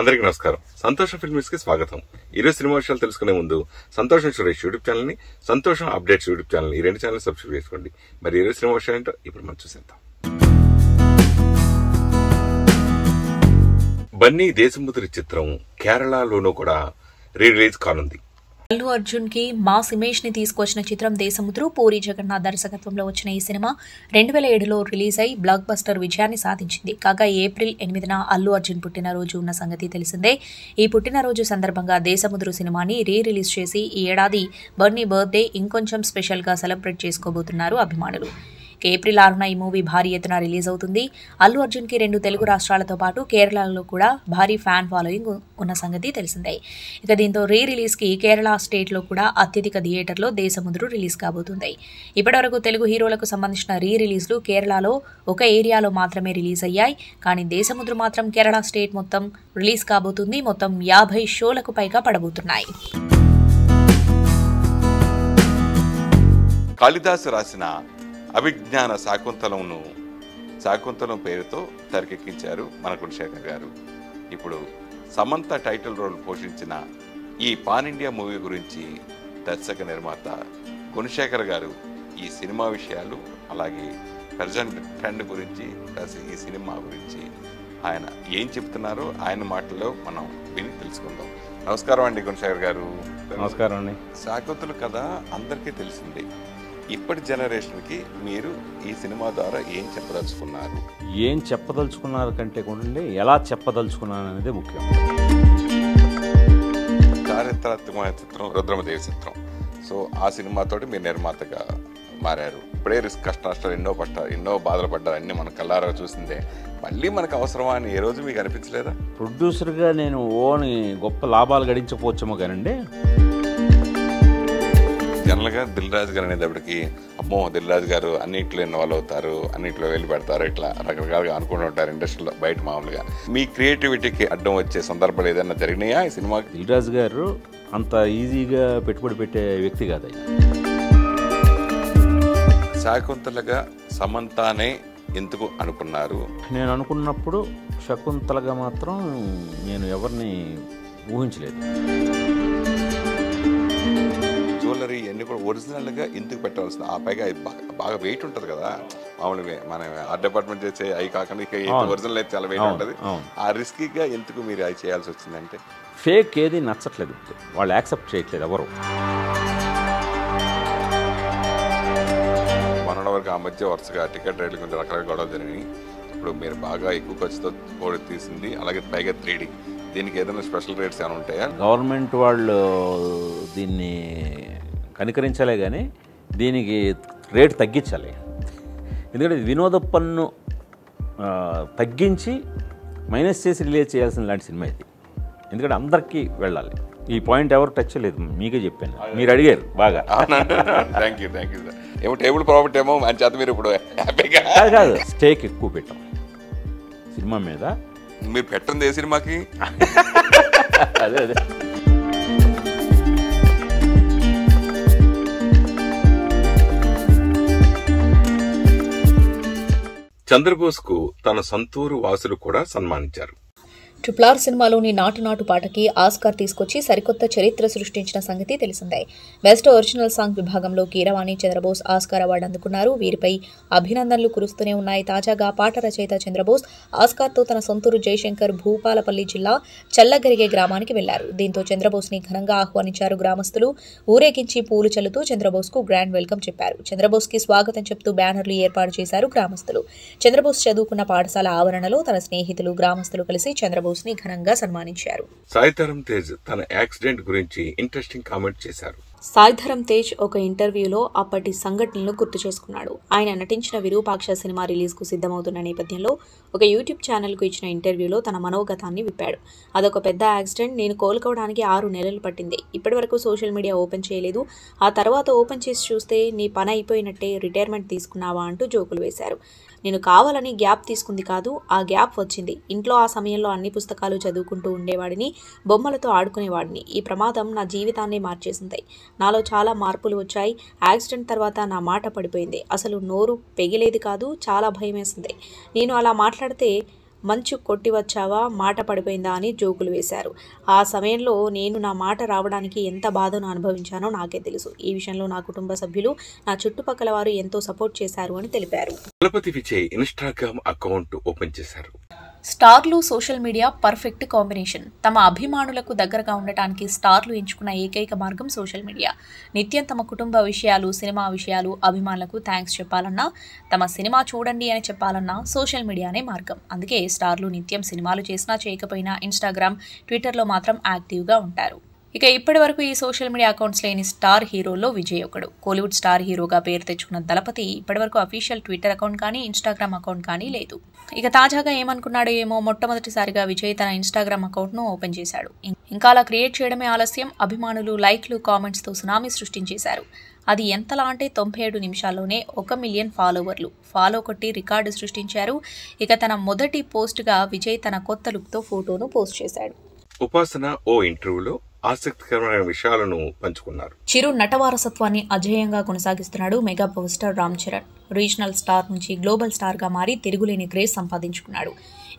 అందరికీ నమస్కారం సంతోష ఫిల్మ్స్ కి స్వాగతం ఈరోజు సినిమా విషయాలు తెలుసుకునే ముందు సంతోషం సురేష్ యూట్యూబ్ ఛానల్ ని సంతోషం అప్డేట్స్ యూట్యూబ్ ఛానల్ ఈ రెండు ఛానల్ సబ్స్క్రైబ్ చేసుకోండి మరి ఈరోజు సినిమా విషయాలు ఏంటో ఇప్పుడు మనం చూసేద్దాం బన్నీ దేశముద్రి చిత్రం కేరళలోనూ కూడా రీ రిలీజ్ కానుంది అల్లు అర్జున్ కి మాస్ ఇమేజ్ ని తీసుకొచ్చిన చిత్రం దేశముద్రు పూరి జగన్నాథ్ దర్శకత్వంలో వచ్చిన ఈ సినిమా రెండు వేల ఏడులో రిలీజ్ అయి బ్లాక్ బస్టర్ విజయాన్ని సాధించింది కాగా ఏప్రిల్ ఎనిమిదిన అల్లు అర్జున్ పుట్టినరోజు ఉన్న సంగతి తెలిసిందే ఈ పుట్టినరోజు సందర్భంగా దేశముద్రు సినిమాని రీ రిలీజ్ చేసి ఈ ఏడాది బర్నీ బర్త్డే ఇంకొంచెం స్పెషల్గా సెలబ్రేట్ చేసుకోబోతున్నారు అభిమానులు ఏప్రిల్ ఆరున ఈ మూవీ భారీ ఎత్తున రిలీజ్ అవుతుంది అల్లు అర్జున్కి రెండు తెలుగు రాష్ట్రాలతో పాటు కేరళలో కూడా భారీ ఫ్యాన్ ఫాలోయింగ్ ఉన్న సంగతి తెలిసిందే ఇక దీంతో రీ రిలీజ్కి కేరళ స్టేట్లో కూడా అత్యధిక థియేటర్లో దేశముద్రు రిలీజ్ కాబోతుంది ఇప్పటివరకు తెలుగు హీరోలకు సంబంధించిన రీ రిలీజ్లు కేరళలో ఒక ఏరియాలో మాత్రమే రిలీజ్ అయ్యాయి కానీ దేశముద్రు మాత్రం కేరళ స్టేట్ మొత్తం రిలీజ్ కాబోతుంది మొత్తం యాభై షోలకు పైగా పడబోతున్నాయి కాళిదాసు రాసిన అభిజ్ఞాన శాకుంతలంను శాకుంతలం పేరుతో తెరకెక్కించారు మన శేఖర్ గారు ఇప్పుడు సమంత టైటిల్ రోల్ పోషించిన ఈ పాన్ ఇండియా మూవీ గురించి దర్శక నిర్మాత గుణశేఖర్ గారు ఈ సినిమా విషయాలు అలాగే ప్రజెంట్ ట్రెండ్ గురించి ఈ సినిమా గురించి ఆయన ఏం చెప్తున్నారో ఆయన మాటల్లో మనం విని తెలుసుకుందాం నమస్కారం అండి గుణశేఖర్ గారు నమస్కారం అండి శాకుంతలు కథ అందరికీ తెలిసిందే ఇప్పటి జనరేషన్కి మీరు ఈ సినిమా ద్వారా ఏం చెప్పదలుచుకున్నారు ఏం చెప్పదలుచుకున్నారు కంటే కూడా ఎలా చెప్పదలుచుకున్నాను అనేది ముఖ్యం చారిత్రాత్మక చిత్రం రుద్రమదేవి చిత్రం సో ఆ సినిమాతోటి మీరు నిర్మాతగా మారారు ఇప్పుడే రిస్క్ కష్ట నష్టాలు ఎన్నో పట్టారు ఎన్నో బాధలు పడ్డారు అన్నీ మన కల్లారా చూసిందే మళ్ళీ మనకు అవసరమా అని ఏ రోజు మీకు అనిపించలేదా ప్రొడ్యూసర్గా నేను ఓని గొప్ప లాభాలు గడించకపోవచ్చేమో కానండి జనరల్గా రాజు గారు అనేటప్పటికి అమ్మో రాజు గారు అన్నింటిలో ఇన్వాల్వ్ అవుతారు అన్నింటిలో వెళ్ళి పెడతారు ఇట్లా రకరకాలుగా అనుకుంటుంటారు ఉంటారు ఇండస్ట్రీలో బయట మామూలుగా మీ క్రియేటివిటీకి అడ్డం వచ్చే సందర్భాలు ఏదైనా జరిగినాయా ఈ సినిమాకి రాజు గారు అంత ఈజీగా పెట్టుబడి పెట్టే వ్యక్తి కాదు శాకుంతలగా సమంతానే ఎందుకు అనుకున్నారు నేను అనుకున్నప్పుడు శకుంతలగా మాత్రం నేను ఎవరిని ఊహించలేదు రోలర్ ఇవన్నీ కూడా ఒరిజినల్గా ఎందుకు పెట్టవలసింది ఆ పైగా బాగా వెయిట్ ఉంటుంది కదా మామూలుగా మన ఆర్ట్ డిపార్ట్మెంట్ చేసే అవి కాకుండా ఒరిజినల్ అయితే చాలా వెయిట్ ఉంటుంది ఆ రిస్కీగా ఎందుకు మీరు అది చేయాల్సి వచ్చిందంటే ఫేక్ ఏది నచ్చట్లేదు వాళ్ళు యాక్సెప్ట్ చేయట్లేదు ఎవరు మొన్నటి వరకు ఆ మధ్య వరుసగా టికెట్ రేట్లు కొంచెం రకరకాల గొడవలు జరిగినాయి ఇప్పుడు మీరు బాగా ఎక్కువ ఖర్చుతో కోడి తీసింది అలాగే పైగా త్రీ దీనికి ఏదైనా స్పెషల్ రేట్స్ ఏమైనా ఉంటాయా గవర్నమెంట్ వాళ్ళు దీన్ని కనికరించాలే కానీ దీనికి రేటు తగ్గించాలి ఎందుకంటే వినోద పన్ను తగ్గించి మైనస్ చేసి రిలీజ్ చేయాల్సిన లాంటి సినిమా ఇది ఎందుకంటే అందరికీ వెళ్ళాలి ఈ పాయింట్ ఎవరు టచ్ లేదు మీకే చెప్పాను మీరు అడిగారు బాగా థ్యాంక్ యూ థ్యాంక్ యూ ఏమో టేబుల్ ప్రాఫిట్ ఏమో మంచి చేత మీరు ఇప్పుడు హ్యాపీగా కాదు స్టేక్ ఎక్కువ పెట్టాం సినిమా మీద మీరు పెట్టండి ఏ సినిమాకి అదే అదే చంద్రబోస్కు తన సంతూరు వాసులు కూడా సన్మానించారు ట్రిప్లార్ సినిమాలోని నాటు నాటు పాటకి ఆస్కార్ తీసుకొచ్చి సరికొత్త చరిత్ర సృష్టించిన సంగతి తెలిసిందే బెస్ట్ ఒరిజినల్ సాంగ్ విభాగంలో కీరవాణి చంద్రబోస్ ఆస్కార్ అవార్డు అందుకున్నారు వీరిపై అభినందనలు కురుస్తూనే ఉన్నాయి తాజాగా పాట రచయిత చంద్రబోస్ ఆస్కార్తో తన సొంతూరు జయశంకర్ భూపాలపల్లి జిల్లా చల్లగరిగే గ్రామానికి వెళ్లారు దీంతో చంద్రబోస్ని ఘనంగా ఆహ్వానించారు గ్రామస్తులు ఊరేగించి పూలు చల్లుతూ చంద్రబోస్కు గ్రాండ్ వెల్కమ్ చెప్పారు చంద్రబోస్కి స్వాగతం చెప్తూ బ్యానర్లు ఏర్పాటు చేశారు గ్రామస్తులు చంద్రబోస్ చదువుకున్న పాఠశాల ఆవరణలో తన స్నేహితులు గ్రామస్తులు కలిసి చంద్రబోస్ బోస్ ని ఘనంగా సన్మానించారు సాయిధరం తేజ్ తన యాక్సిడెంట్ గురించి ఇంట్రెస్టింగ్ కామెంట్ చేశారు సాయిధరం తేజ్ ఒక ఇంటర్వ్యూలో అప్పటి సంఘటనలు గుర్తు చేసుకున్నాడు ఆయన నటించిన విరూపాక్ష సినిమా రిలీజ్కు సిద్ధమవుతున్న నేపథ్యంలో ఒక యూట్యూబ్ ఛానల్ కు ఇచ్చిన ఇంటర్వ్యూలో తన మనోగతాన్ని విప్పాడు అదొక పెద్ద యాక్సిడెంట్ నేను కోలుకోవడానికి ఆరు నెలలు పట్టింది ఇప్పటివరకు సోషల్ మీడియా ఓపెన్ చేయలేదు ఆ తర్వాత ఓపెన్ చేసి చూస్తే నీ పని అయిపోయినట్టే రిటైర్మెంట్ తీసుకున్నావా అంటూ జోకులు వేశారు నేను కావాలని గ్యాప్ తీసుకుంది కాదు ఆ గ్యాప్ వచ్చింది ఇంట్లో ఆ సమయంలో అన్ని పుస్తకాలు చదువుకుంటూ ఉండేవాడిని బొమ్మలతో ఆడుకునేవాడిని ఈ ప్రమాదం నా జీవితాన్ని మార్చేసింది నాలో చాలా మార్పులు వచ్చాయి యాక్సిడెంట్ తర్వాత నా మాట పడిపోయింది అసలు నోరు పెగిలేదు కాదు చాలా భయం నేను అలా మాట్లాడితే మంచు కొట్టి వచ్చావా మాట పడిపోయిందా అని జోకులు వేశారు ఆ సమయంలో నేను నా మాట రావడానికి ఎంత బాధను అనుభవించానో నాకే తెలుసు ఈ విషయంలో నా కుటుంబ సభ్యులు నా చుట్టుపక్కల వారు ఎంతో సపోర్ట్ చేశారు అని తెలిపారు విజయ్ ఇన్స్టాగ్రామ్ అకౌంట్ ఓపెన్ చేశారు స్టార్లు సోషల్ మీడియా పర్ఫెక్ట్ కాంబినేషన్ తమ అభిమానులకు దగ్గరగా ఉండటానికి స్టార్లు ఎంచుకున్న ఏకైక మార్గం సోషల్ మీడియా నిత్యం తమ కుటుంబ విషయాలు సినిమా విషయాలు అభిమానులకు థ్యాంక్స్ చెప్పాలన్నా తమ సినిమా చూడండి అని చెప్పాలన్నా సోషల్ మీడియానే మార్గం అందుకే స్టార్లు నిత్యం సినిమాలు చేసినా చేయకపోయినా ఇన్స్టాగ్రామ్ ట్విట్టర్లో మాత్రం యాక్టివ్గా ఉంటారు ఇక ఇప్పటి వరకు ఈ సోషల్ మీడియా అకౌంట్స్ లేని స్టార్ హీరోలో విజయ్ ఒకడు కోలీవుడ్ స్టార్ హీరోగా పేరు తెచ్చుకున్న దళపతి ఇప్పటివరకు అఫీషియల్ ట్విట్టర్ అకౌంట్ కానీ ఇన్స్టాగ్రామ్ అకౌంట్ కానీ లేదు ఇక తాజాగా ఏమనుకున్నాడో ఏమో మొట్టమొదటిసారిగా విజయ్ తన ఇన్స్టాగ్రామ్ అకౌంట్ను ఓపెన్ చేశాడు ఇంకా అలా క్రియేట్ చేయడమే ఆలస్యం అభిమానులు లైక్లు కామెంట్స్తో సునామీ సృష్టించేశారు అది ఎంతలా అంటే తొంభై ఏడు నిమిషాల్లోనే ఒక మిలియన్ ఫాలోవర్లు ఫాలో కొట్టి రికార్డు సృష్టించారు ఇక తన మొదటి పోస్ట్గా విజయ్ తన కొత్త లుక్తో ఫోటోను పోస్ట్ చేశాడు ఉపాసన ఓ ఇంటర్వ్యూలో ఆసక్తికరమైన విషయాలను పంచుకున్నారు చిరు నటవారసత్వాన్ని అజేయంగా కొనసాగిస్తున్నాడు mega power star Ram Charan regional star నుంచి గ్లోబల్ స్టార్ గా మారి తిరుగులేని క్రేజ్ సంపాదించుకున్నాడు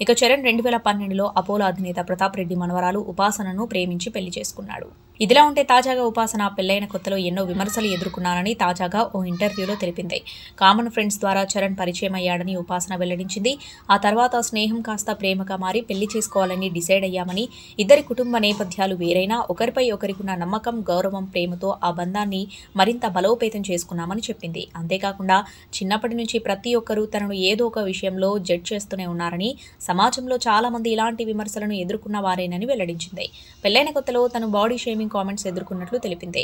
ఇక చరణ్ రెండు వేల పన్నెండులో అపోలో అధినేత ప్రతాప్ రెడ్డి మనవరాలు ఉపాసనను ప్రేమించి పెళ్లి చేసుకున్నాడు ఇదిలా ఉంటే తాజాగా ఉపాసన పెళ్లైన కొత్తలో ఎన్నో విమర్శలు ఎదుర్కొన్నానని తాజాగా ఓ ఇంటర్వ్యూలో తెలిపింది కామన్ ఫ్రెండ్స్ ద్వారా చరణ్ పరిచయం అయ్యాడని ఉపాసన వెల్లడించింది ఆ తర్వాత స్నేహం కాస్త ప్రేమగా మారి పెళ్లి చేసుకోవాలని డిసైడ్ అయ్యామని ఇద్దరి కుటుంబ నేపథ్యాలు వేరైనా ఒకరిపై ఒకరికున్న నమ్మకం గౌరవం ప్రేమతో ఆ బంధాన్ని మరింత బలోపేతం చేసుకున్నామని చెప్పింది అంతేకాకుండా చిన్నప్పటి నుంచి ప్రతి ఒక్కరూ తనను ఏదో ఒక విషయంలో జడ్జ్ చేస్తూనే ఉన్నారని సమాజంలో చాలామంది ఇలాంటి విమర్శలను ఎదుర్కొన్న వారేనని వెల్లడించింది పెళ్లైన కొత్తలో తను బాడీ షేమింగ్ కామెంట్స్ ఎదుర్కొన్నట్లు తెలిపింది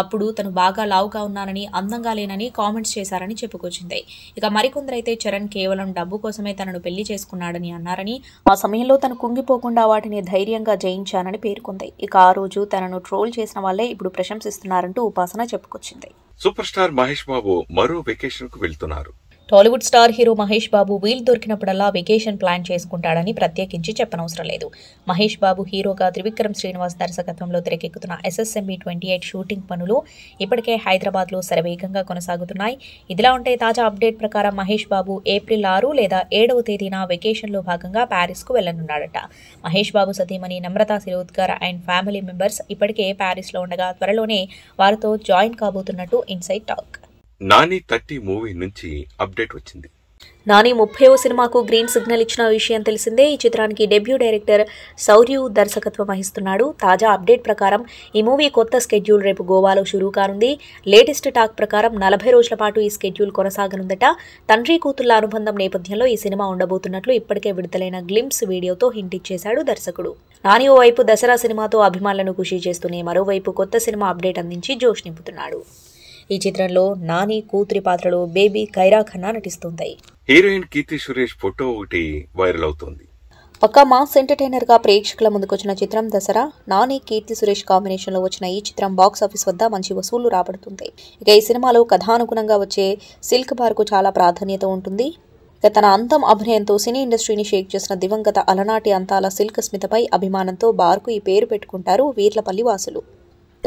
అప్పుడు తను బాగా లావుగా ఉన్నానని అందంగా లేనని కామెంట్స్ చేశారని చెప్పుకొచ్చింది ఇక మరికొందరైతే చరణ్ కేవలం డబ్బు కోసమే తనను పెళ్లి చేసుకున్నాడని అన్నారని ఆ సమయంలో తను కుంగిపోకుండా వాటిని ధైర్యంగా జయించానని పేర్కొంది ఇక ఆ రోజు తనను ట్రోల్ చేసిన వాళ్ళే ఇప్పుడు ప్రశంసిస్తున్నారంటూ ఉపాసన చెప్పుకొచ్చింది సూపర్ స్టార్ మహేష్ బాబు మరో వెకేషన్ కు వెళ్తున్నారు టాలీవుడ్ స్టార్ హీరో మహేష్ బాబు వీలు దొరికినప్పుడల్లా వెకేషన్ ప్లాన్ చేసుకుంటాడని ప్రత్యేకించి చెప్పనవసరం లేదు మహేష్ బాబు హీరోగా త్రివిక్రమ్ శ్రీనివాస్ దర్శకత్వంలో తెరకెక్కుతున్న ఎస్ఎస్ఎంఈ ట్వంటీ ఎయిట్ షూటింగ్ పనులు ఇప్పటికే హైదరాబాద్లో శరవేగంగా కొనసాగుతున్నాయి ఇదిలా ఉంటే తాజా అప్డేట్ ప్రకారం మహేష్ బాబు ఏప్రిల్ ఆరు లేదా ఏడవ తేదీన వెకేషన్లో భాగంగా ప్యారిస్కు వెళ్లనున్నాడట మహేష్ బాబు సతీమణి Namrata Shirodkar and family members ఇప్పటికే ప్యారిస్లో ఉండగా త్వరలోనే వారితో జాయిన్ కాబోతున్నట్టు inside talk Nani thirty movie నుంచి అప్డేట్ వచ్చింది నాని ముప్పైవ సినిమాకు గ్రీన్ సిగ్నల్ ఇచ్చిన విషయం తెలిసిందే ఈ చిత్రానికి డెబ్యూ డైరెక్టర్ సౌర్యు దర్శకత్వం వహిస్తున్నాడు తాజా అప్డేట్ ప్రకారం ఈ మూవీ కొత్త స్కెడ్యూల్ రేపు గోవాలో షురూ కానుంది లేటెస్ట్ టాక్ ప్రకారం నలభై రోజుల పాటు ఈ స్కెడ్యూల్ కొనసాగనుందట తండ్రి కూతుళ్ల అనుబంధం నేపథ్యంలో ఈ సినిమా ఉండబోతున్నట్లు ఇప్పటికే విడుదలైన గ్లిమ్స్ వీడియోతో హింట్ ఇచ్చేశాడు దర్శకుడు నాని ఓవైపు దసరా సినిమాతో అభిమానులను ఖుషీ చేస్తూనే మరోవైపు కొత్త సినిమా అప్డేట్ అందించి జోష్ నింపుతున్నాడు ఈ చిత్రంలో నాని కూతురి పాత్రలో బేబీ ఖైరా ఖన్నా నటిస్తుంటాయి హీరోయిన్ కీర్తి సురేష్ ఫోటో ఒకటి వైరల్ అవుతుంది పక్క మాస్ ఎంటర్టైనర్ గా ప్రేక్షకుల ముందుకు వచ్చిన చిత్రం దసరా నాని కీర్తి సురేష్ కాంబినేషన్ లో వచ్చిన ఈ చిత్రం బాక్స్ ఆఫీస్ వద్ద మంచి వసూళ్లు రాబడుతుంది ఇక ఈ సినిమాలో కథానుగుణంగా వచ్చే సిల్క్ బార్ కు చాలా ప్రాధాన్యత ఉంటుంది ఇక తన అంతం అభినయంతో సినీ ఇండస్ట్రీని షేక్ చేసిన దివంగత అలనాటి అంతాల సిల్క్ స్మితపై అభిమానంతో బార్కు ఈ పేరు పెట్టుకుంటారు వీర్లపల్లి వాసులు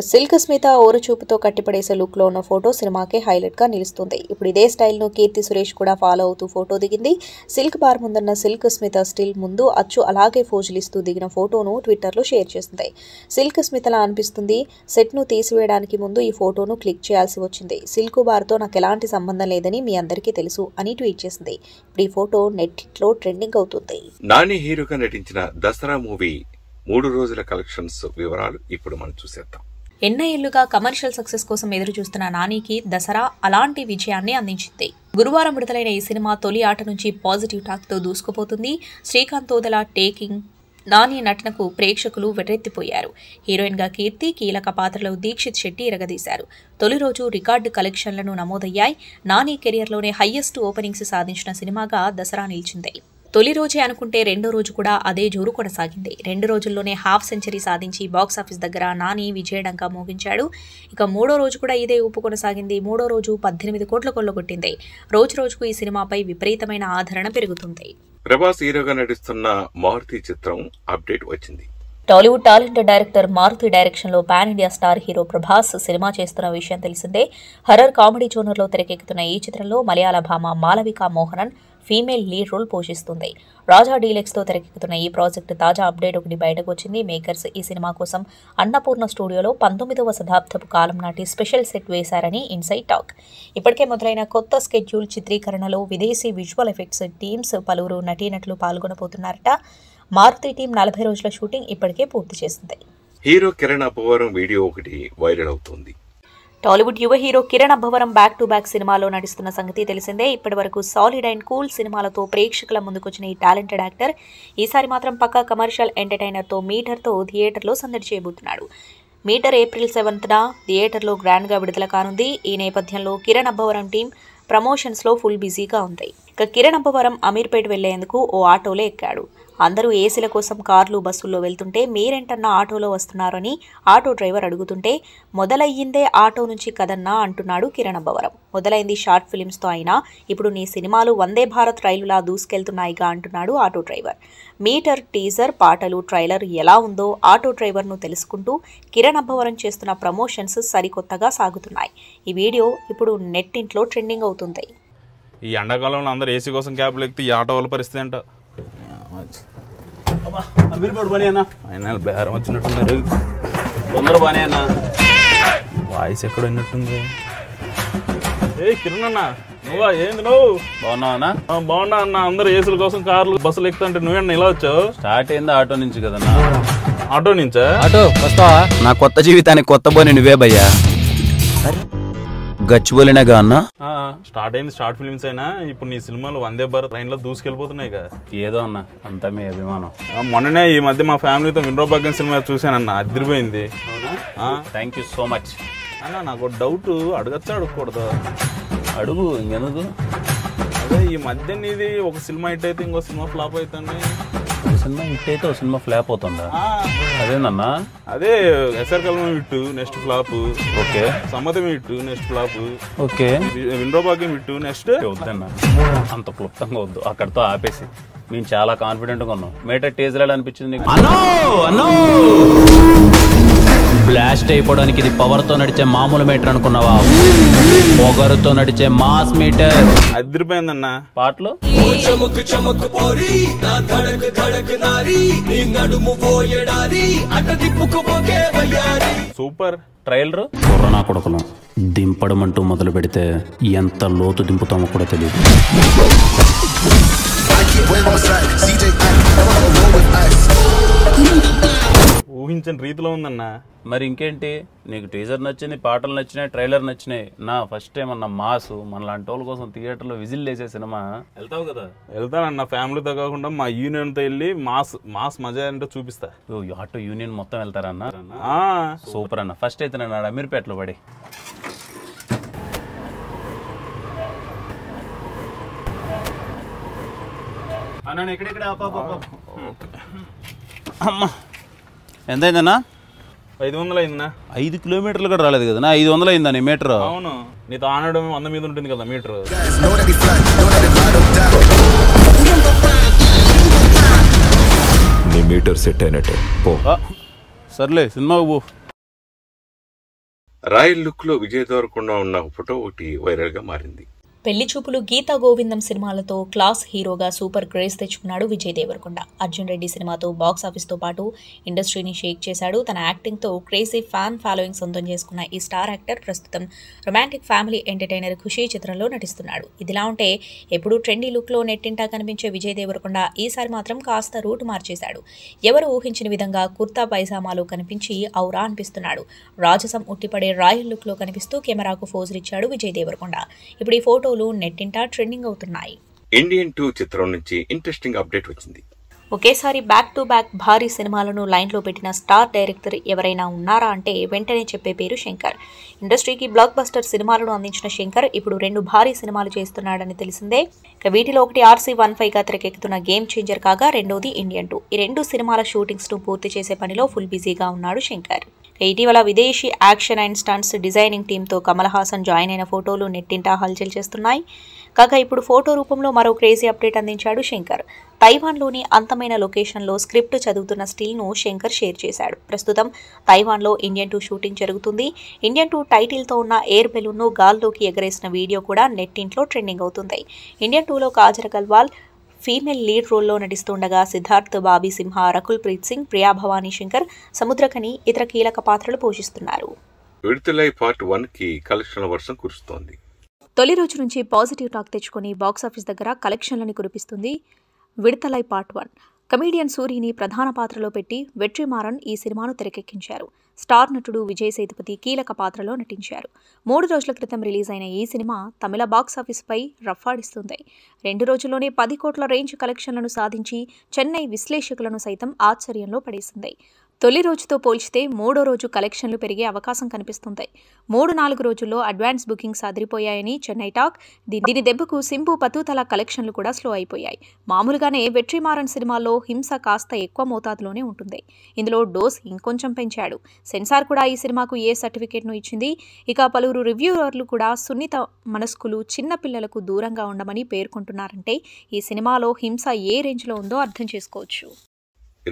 సిల్క్ స్మిత ఓరచూపుతో కట్టిపడేసే లుక్లో ఉన్న ఫోటో సినిమాకే హైలైట్గా నిలుస్తుంది ఇప్పుడు ఇదే స్టైల్ను కీర్తి సురేష్ కూడా ఫాలో అవుతూ ఫోటో దిగింది సిల్క్ బార్ ముందున్న సిల్క్ స్మిత స్టిల్ ముందు అచ్చు అలాగే ఫోజులిస్తూ దిగిన ఫోటోను ట్విట్టర్లో షేర్ చేసింది సిల్క్ స్మితలా అనిపిస్తుంది సెట్ను తీసివేయడానికి ముందు ఈ ఫోటోను క్లిక్ చేయాల్సి వచ్చింది సిల్క్ బార్తో నాకు ఎలాంటి సంబంధం లేదని మీ అందరికీ తెలుసు అని ట్వీట్ చేసింది ఇప్పుడు ఈ ఫోటో నెట్లో ట్రెండింగ్ అవుతుంది నాని హీరోగా నటించిన దసరా మూవీ మూడు రోజుల కలెక్షన్స్ వివరాలు ఇప్పుడు మనం చూసేద్దాం ఎన్నో ఏళ్లుగా కమర్షియల్ సక్సెస్ కోసం ఎదురుచూస్తున్న నానికి దసరా అలాంటి విజయాన్ని అందించింది గురువారం విడుదలైన ఈ సినిమా తొలి ఆట నుంచి పాజిటివ్ టాక్తో దూసుకుపోతుంది శ్రీకాంత్ తోదల టేకింగ్ నాని నటనకు ప్రేక్షకులు వెర్రెత్తిపోయారు హీరోయిన్గా కీర్తి కీలక పాత్రలో దీక్షిత్ శెట్టి ఇరగదీశారు తొలి రోజు రికార్డు కలెక్షన్లను నమోదయ్యాయి నాని కెరియర్లోనే హయ్యెస్ట్ ఓపెనింగ్స్ సాధించిన సినిమాగా దసరా నిలిచింది తొలి రోజే అనుకుంటే రెండో రోజు కూడా అదే జోరు కొనసాగింది రెండు రోజుల్లోనే హాఫ్ సెంచరీ సాధించి బాక్సాఫీస్ దగ్గర నాని విజయడంక మోగించాడు ఇక మూడో రోజు కూడా ఇదే ఊపు కొనసాగింది మూడో రోజు పద్దెనిమిది కోట్ల కొల్లగొట్టింది రోజు రోజుకు ఈ సినిమాపై విపరీతమైన ఆదరణ పెరుగుతుంది ప్రభాస్ హీరోగా నటిస్తున్న మారుతి చిత్రం అప్డేట్ వచ్చింది Tollywood talented director Maruthi direction లో pan India star hero Prabhas సినిమా చేస్తున్న విషయం తెలిసిందే హర్రర్ కామెడీ జోనర్ లో తెరకెక్కుతున్న ఈ చిత్రంలో మలయాళ భామ Malavika Mohanan female lead role పోషిస్తుంది రాజా డీలెక్స్తో తెరకెక్కుతున్న ఈ ప్రాజెక్ట్ తాజా అప్డేట్ ఒకటి బయటకు వచ్చింది మేకర్స్ ఈ సినిమా కోసం అన్నపూర్ణ స్టూడియోలో పంతొమ్మిదవ శతాబ్దపు కాలం నాటి స్పెషల్ సెట్ వేశారని ఇన్సైట్ టాక్ ఇప్పటికే మొదలైన కొత్త స్కెడ్యూల్ చిత్రీకరణలో విదేశీ విజువల్ ఎఫెక్ట్స్ టీమ్స్ పలువురు నటీనటులు పాల్గొనబోతున్నారట మారుతి టీం నలభై రోజుల షూటింగ్ ఇప్పటికే పూర్తి చేసింది హీరో కిరణ్ అపవరం వీడియో ఒకటి వైరల్ అవుతుంది టాలీవుడ్ యువ hero Kiran Abbavaram back to back సినిమాలో నటిస్తున్న సంగతి తెలిసిందే ఇప్పటి వరకు సాలిడ్ అండ్ కూల్ సినిమాలతో ప్రేక్షకుల ముందుకొచ్చిన ఈ టాలెంటెడ్ యాక్టర్ ఈసారి మాత్రం పక్కా కమర్షియల్ ఎంటర్టైనర్తో మీటర్తో థియేటర్లో సందడి చేయబోతున్నాడు మీటర్ ఏప్రిల్ సెవెంత్న థియేటర్లో గ్రాండ్గా విడుదల కానుంది ఈ నేపథ్యంలో కిరణ్ అబ్బవరం టీం ప్రమోషన్స్లో ఫుల్ బిజీగా ఉంది ఇక కిరణ్ అబ్బవరం అమీర్పేట్ వెళ్లేందుకు ఓ ఆటోలో ఎక్కాడు అందరూ ఏసీల కోసం కార్లు బస్సుల్లో వెళ్తుంటే మీరేంటన్నా ఆటోలో వస్తున్నారని ఆటో డ్రైవర్ అడుగుతుంటే మొదలయ్యిందే ఆటో నుంచి కదన్నా అంటున్నాడు కిరణ్ అబ్బవరం మొదలైంది షార్ట్ ఫిలిమ్స్తో అయినా ఇప్పుడు నీ సినిమాలు వందే భారత్ రైలులా దూసుకెళ్తున్నాయిగా అంటున్నాడు ఆటో డ్రైవర్ మీటర్ టీజర్ పాటలు ట్రైలర్ ఎలా ఉందో ఆటో డ్రైవర్ను తెలుసుకుంటూ కిరణ్ అబ్బవరం చేస్తున్న ప్రమోషన్స్ సరికొత్తగా సాగుతున్నాయి ఈ వీడియో ఇప్పుడు నెట్టింట్లో ట్రెండింగ్ అవుతుంది ఈ ఎండాకాలంలో అందరూ ఏసీ కోసం క్యాబ్లు ఎక్కితే ఈ ఆటోల పరిస్థితి అంట మీరు కూడా పని అన్న ఫైనల్ బేరం వచ్చినట్టున్నారు తొందర అన్న వాయిస్ ఎక్కడ ఉన్నట్టుంది ఏ కిరణ్ అన్న నువ్వా ఏంది నువ్వు బాగున్నావు అన్న బాగున్నా అన్న అందరు ఏసుల కోసం కార్లు బస్సులు ఎక్కుతుంటే నువ్వేనా ఇలా వచ్చావు స్టార్ట్ అయింది ఆటో నుంచి కదన్నా ఆటో నుంచా ఆటో వస్తావా నా కొత్త జీవితానికి కొత్త బోని నువ్వే భయ్యా గచ్చిపోలేనాగా అన్న స్టార్ట్ అయింది స్టార్ట్ ఫిల్మ్స్ అయినా ఇప్పుడు నీ సినిమాలు వందే భారత్ ట్రైన్ లో దూసుకెళ్ళిపోతున్నాయి కదా ఏదో అన్న అంత మీ అభిమానం మొన్ననే ఈ మధ్య మా ఫ్యామిలీతో వినోబ్ బగ్గన్ సినిమా చూశానన్న అదిరిపోయింది థ్యాంక్ యూ సో మచ్ అన్న నాకు ఒక డౌట్ అడగచ్చా అడగకూడదు అడుగు ఇంకెందుకు అదే ఈ మధ్య నీది ఒక సినిమా హిట్ అయితే ఇంకో సినిమా ఫ్లాప్ అవుతుంది సినిమా హిట్ అయితే సినిమా ఫ్లాప్ అవుతుందా అదేనన్నా అదే ఎస్ఆర్ కల్మం హిట్ నెక్స్ట్ ఫ్లాప్ ఓకే సమ్మతం హిట్ నెక్స్ట్ ఫ్లాప్ ఓకే విండ్రోభాగ్యం హిట్ నెక్స్ట్ వద్దన్నా అంత క్లుప్తంగా వద్దు అక్కడతో ఆపేసి మేము చాలా కాన్ఫిడెంట్గా ఉన్నాం మేటర్ టేజర్ అనిపించింది నీకు బ్లాస్ట్ అయిపోవడానికి ఇది పవర్తో నడిచే మామూలు మీటర్ అనుకున్నావా పొగరుతో నడిచే మాస్ మీటర్ అదిరిపోయిందన్న పాటలు సూపర్ ట్రైలర్ కరోనా కొడుకులం దింపడం అంటూ మొదలు పెడితే ఎంత లోతు దింపుతామో కూడా తెలియదు ఊహించని రీతిలో ఉందన్న మరి ఇంకేంటి నీకు టీజర్ నచ్చింది పాటలు నచ్చినాయి ట్రైలర్ నచ్చినాయి నా ఫస్ట్ టైం అన్న మాస్ మన లాంటి వాళ్ళ కోసం థియేటర్లో విజిల్ వేసే సినిమా వెళ్తావు కదా అన్న ఫ్యామిలీతో కాకుండా మా యూనియన్తో వెళ్ళి మాస్ మాస్ మజా అంటే చూపిస్తా ఆటో యూనియన్ మొత్తం వెళ్తారన్న సూపర్ అన్న ఫస్ట్ అయితే నేను అమీర్పేటలో పడి అన్న ఎక్కడెక్కడ అమ్మా ఎంత అయిందన్నా ఐదు వందలు అయిందన్నా ఐదు కిలోమీటర్లు కూడా రాలేదు కదా ఐదు వందలు అయిందా నీ మీటర్ అవును నీతో ఆనడం వంద మీద ఉంటుంది కదా మీటర్ నీ మీటర్ సెట్ అయినట్టు సర్లే సినిమా రాయల్ రాయల్ లుక్లో విజయ్ దోరకుండా ఉన్న ఫోటో ఒకటి వైరల్గా మారింది పెళ్లి చూపులు గీతా గోవిందం సినిమాలతో క్లాస్ హీరోగా సూపర్ క్రేజ్ తెచ్చుకున్నాడు విజయ్ దేవరకొండ అర్జున్ రెడ్డి సినిమాతో బాక్స్ ఆఫీస్తో పాటు ఇండస్ట్రీని షేక్ చేశాడు తన యాక్టింగ్తో క్రేజీ ఫ్యాన్ ఫాలోయింగ్ సొంతం చేసుకున్న ఈ స్టార్ యాక్టర్ ప్రస్తుతం రొమాంటిక్ ఫ్యామిలీ ఎంటర్టైనర్ ఖుషీ చిత్రంలో నటిస్తున్నాడు ఇదిలా ఉంటే ఎప్పుడూ ట్రెండీ లుక్లో నెట్టింటా కనిపించే విజయ్ దేవరకొండ ఈసారి మాత్రం కాస్త రూట్ మార్చేశాడు ఎవరు ఊహించిన విధంగా కుర్తా పైజామాలు కనిపించి ఔరా అనిపిస్తున్నాడు రాజసం ఉట్టిపడే రాయల్ లుక్లో కనిపిస్తూ కెమెరాకు ఫోజులిచ్చాడు విజయ్ దేవరకొండ ఇప్పుడు ఈ ఫోటో ఫోటోలు నెట్టింటా ట్రెండింగ్ అవుతున్నాయి ఇండియన్ టూ చిత్రం నుంచి ఇంట్రెస్టింగ్ అప్డేట్ వచ్చింది ఒకేసారి బ్యాక్ టు బ్యాక్ భారీ సినిమాలను లైన్లో పెట్టిన స్టార్ డైరెక్టర్ ఎవరైనా ఉన్నారా అంటే వెంటనే చెప్పే పేరు శంకర్ ఇండస్ట్రీకి బ్లాక్ బస్టర్ సినిమాలను అందించిన శంకర్ ఇప్పుడు రెండు భారీ సినిమాలు చేస్తున్నాడని తెలిసిందే ఇక వీటిలో ఒకటి ఆర్సీ వన్ ఫైవ్గా తెరకెక్కుతున్న గేమ్ చేంజర్ కాగా రెండోది ఇండియన్ టూ ఈ రెండు సినిమాల షూటింగ్స్ను పూర్తి చేసే పనిలో ఫుల్ బిజీగా ఉన్నాడు శంకర్ ఇటీవల విదేశీ యాక్షన్ అండ్ స్టంట్స్ డిజైనింగ్ టీంతో కమల్ హాసన్ జాయిన్ అయిన ఫోటోలు నెట్టింటా హల్చల్ చేస్తున్నాయి కాగా ఇప్పుడు ఫోటో రూపంలో మరో క్రేజీ అప్డేట్ అందించాడు శంకర్ తైవాన్లోని అంతమైన లొకేషన్లో స్క్రిప్ట్ చదువుతున్న స్టిల్ను శంకర్ షేర్ చేశాడు ప్రస్తుతం తైవాన్లో ఇండియన్ టూ షూటింగ్ జరుగుతుంది ఇండియన్ టూ టైటిల్తో ఉన్న ఎయిర్ బెలూన్ను గాల్లోకి ఎగరేసిన వీడియో కూడా నెట్టింట్లో ట్రెండింగ్ అవుతుంది ఇండియన్ టూలో కాజర్ గల్వాల్ ఫీమేల్ లీడ్ రోల్లో నటిస్తుండగా సిద్ధార్థ్ బాబీ సింహ రకుల్ ప్రీత్ సింగ్ ప్రియా భవానీ శంకర్ సముద్రకని ఇతర కీలక పాత్రలు పోషిస్తున్నారు విడుదలై పార్ట్ వన్ కి కలెక్షన్ల వర్షం కురుస్తోంది తొలి రోజు నుంచి పాజిటివ్ టాక్ తెచ్చుకుని బాక్సాఫీస్ దగ్గర కలెక్షన్లని కురిపిస్తుంది విడతలై పార్ట్ వన్ కమీడియన్ సూరిని ప్రధాన పాత్రలో పెట్టి వెట్రిమారన్ ఈ సినిమాను తెరకెక్కించారు స్టార్ నటుడు విజయ్ సేతుపతి కీలక పాత్రలో నటించారు మూడు రోజుల క్రితం రిలీజ్ అయిన ఈ సినిమా తమిళ బాక్సాఫీస్పై రఫాడిస్తుంది రెండు రోజుల్లోనే పది కోట్ల రేంజ్ కలెక్షన్లను సాధించి చెన్నై విశ్లేషకులను సైతం ఆశ్చర్యంలో పడేసింది తొలి రోజుతో పోల్చితే మూడో రోజు కలెక్షన్లు పెరిగే అవకాశం కనిపిస్తుంది మూడు నాలుగు రోజుల్లో అడ్వాన్స్ బుకింగ్స్ అదిరిపోయాయని చెన్నై టాక్ దీని దెబ్బకు సింపు పతుతల కలెక్షన్లు కూడా స్లో అయిపోయాయి మామూలుగానే వెట్రిమారన్ సినిమాలో హింస కాస్త ఎక్కువ మోతాదులోనే ఉంటుంది ఇందులో డోస్ ఇంకొంచెం పెంచాడు సెన్సార్ కూడా ఈ సినిమాకు ఏ సర్టిఫికేట్ను ఇచ్చింది ఇక పలువురు రివ్యూవర్లు కూడా సున్నిత మనస్కులు చిన్న పిల్లలకు దూరంగా ఉండమని పేర్కొంటున్నారంటే ఈ సినిమాలో హింస ఏ రేంజ్లో ఉందో అర్థం చేసుకోవచ్చు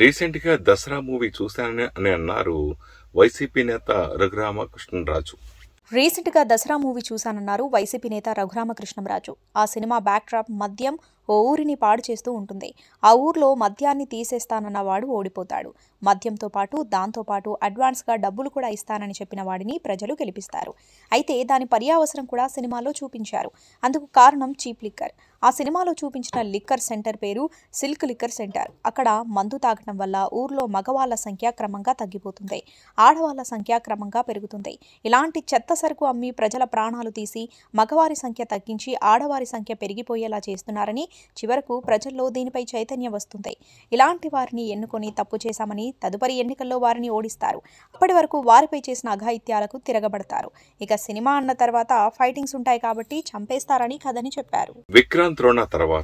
రీసెంట్గా దసరా మూవీ చూశానని అని అన్నారు వైసీపీ నేత రఘురామకృష్ణరాజు రీసెంట్గా దసరా మూవీ చూశానన్నారు వైసీపీ నేత రఘురామకృష్ణరాజు ఆ సినిమా బ్యాక్ డ్రాప్ మద్యం ఓ ఊరిని పాడు చేస్తూ ఉంటుంది ఆ ఊర్లో మద్యాన్ని తీసేస్తానన్నవాడు ఓడిపోతాడు మద్యంతో పాటు దాంతోపాటు అడ్వాన్స్గా డబ్బులు కూడా ఇస్తానని చెప్పిన వాడిని ప్రజలు గెలిపిస్తారు అయితే దాని పర్యావసరం కూడా సినిమాలో చూపించారు అందుకు కారణం చీప్ లిక్కర్ ఆ సినిమాలో చూపించిన లిక్కర్ సెంటర్ పేరు సిల్క్ లిక్కర్ సెంటర్ అక్కడ మందు తాగడం వల్ల ఊర్లో మగవాళ్ల సంఖ్య క్రమంగా తగ్గిపోతుంది ఆడవాళ్ల సంఖ్య క్రమంగా పెరుగుతుంది ఇలాంటి చెత్త సరుకు అమ్మి ప్రజల ప్రాణాలు తీసి మగవారి సంఖ్య తగ్గించి ఆడవారి సంఖ్య పెరిగిపోయేలా చేస్తున్నారని చివరకు ప్రజల్లో దీనిపై చైతన్యం వస్తుంది ఇలాంటి వారిని ఎన్నుకొని తప్పు చేశామని తదుపరి ఎన్నికల్లో వారిని ఓడిస్తారు అప్పటి వరకు వారిపై చేసిన అఘాయిత్యాలకు తిరగబడతారు ఇక సినిమా అన్న తర్వాత ఫైటింగ్స్ ఉంటాయి కాబట్టి చంపేస్తారని కథని చెప్పారు విక్రాంత్ రోణ తర్వాత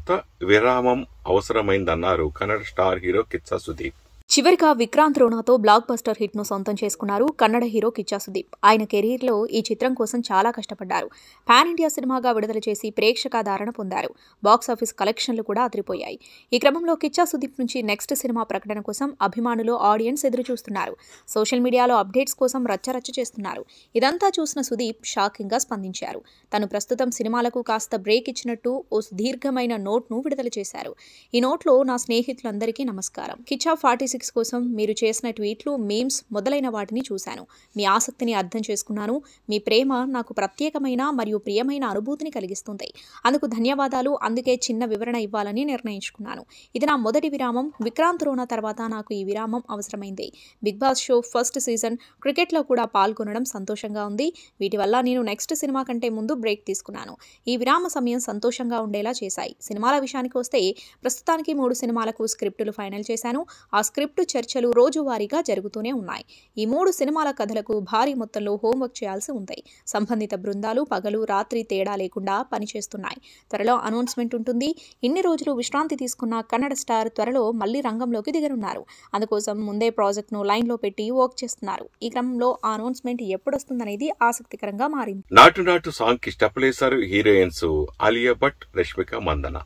విరామం అవసరమైందన్నారు కన్నడ స్టార్ హీరో కిత్సా సుదీప్ చివరిగా విక్రాంత్ రోణాతో బ్లాక్ బస్టర్ హిట్ను సొంతం చేసుకున్నారు కన్నడ హీరో కిచ్చా సుదీప్ ఆయన కెరీర్ లో ఈ చిత్రం కోసం చాలా కష్టపడ్డారు పాన్ ఇండియా సినిమాగా విడుదల చేసి ప్రేక్షకాధారణ పొందారు బాక్సాఫీస్ కలెక్షన్లు కూడా అదిరిపోయాయి ఈ క్రమంలో కిచ్చా సుదీప్ నుంచి నెక్స్ట్ సినిమా ప్రకటన కోసం అభిమానులు ఆడియన్స్ ఎదురుచూస్తున్నారు సోషల్ మీడియాలో అప్డేట్స్ కోసం రచ్చరచ్చ చేస్తున్నారు ఇదంతా చూసిన సుదీప్ షాకింగ్గా స్పందించారు తను ప్రస్తుతం సినిమాలకు కాస్త బ్రేక్ ఇచ్చినట్టు ఓ సుదీర్ఘమైన నోట్ను విడుదల చేశారు ఈ నోట్లో నా స్నేహితులందరికీ నమస్కారం కిచ్చా ఫార్టీ బేసిక్స్ కోసం మీరు చేసిన ట్వీట్లు మేమ్స్ మొదలైన వాటిని చూశాను మీ ఆసక్తిని అర్థం చేసుకున్నాను మీ ప్రేమ నాకు ప్రత్యేకమైన మరియు ప్రియమైన అనుభూతిని కలిగిస్తుంది అందుకు ధన్యవాదాలు అందుకే చిన్న వివరణ ఇవ్వాలని నిర్ణయించుకున్నాను ఇది నా మొదటి విరామం విక్రాంత్ రోణ తర్వాత నాకు ఈ విరామం అవసరమైంది big boss show first season క్రికెట్లో కూడా పాల్గొనడం సంతోషంగా ఉంది వీటి వల్ల నేను నెక్స్ట్ సినిమా కంటే ముందు బ్రేక్ తీసుకున్నాను ఈ విరామ సమయం సంతోషంగా ఉండేలా చేశాయి సినిమాల విషయానికి వస్తే ప్రస్తుతానికి మూడు సినిమాలకు స్క్రిప్టులు ఫైనల్ చేశాను ఆ స్క్రిప్ట్ స్క్రిప్టు చర్చలు రోజువారీగా జరుగుతూనే ఉన్నాయి ఈ మూడు సినిమాల కథలకు భారీ మొత్తంలో హోంవర్క్ చేయాల్సి ఉంది సంబంధిత బృందాలు పగలు రాత్రి తేడా లేకుండా పనిచేస్తున్నాయి త్వరలో అనౌన్స్మెంట్ ఉంటుంది ఇన్ని రోజులు విశ్రాంతి తీసుకున్న కన్నడ స్టార్ త్వరలో మళ్లీ రంగంలోకి దిగనున్నారు అందుకోసం ముందే ప్రాజెక్ట్ను లైన్లో పెట్టి వర్క్ చేస్తున్నారు ఈ క్రమంలో అనౌన్స్మెంట్ ఎప్పుడొస్తుందనేది ఆసక్తికరంగా మారింది నాటు నాటు సాంగ్ కి స్టెప్లేశారు హీరోయిన్స్ ఆలియా భట్ రష్మిక మందన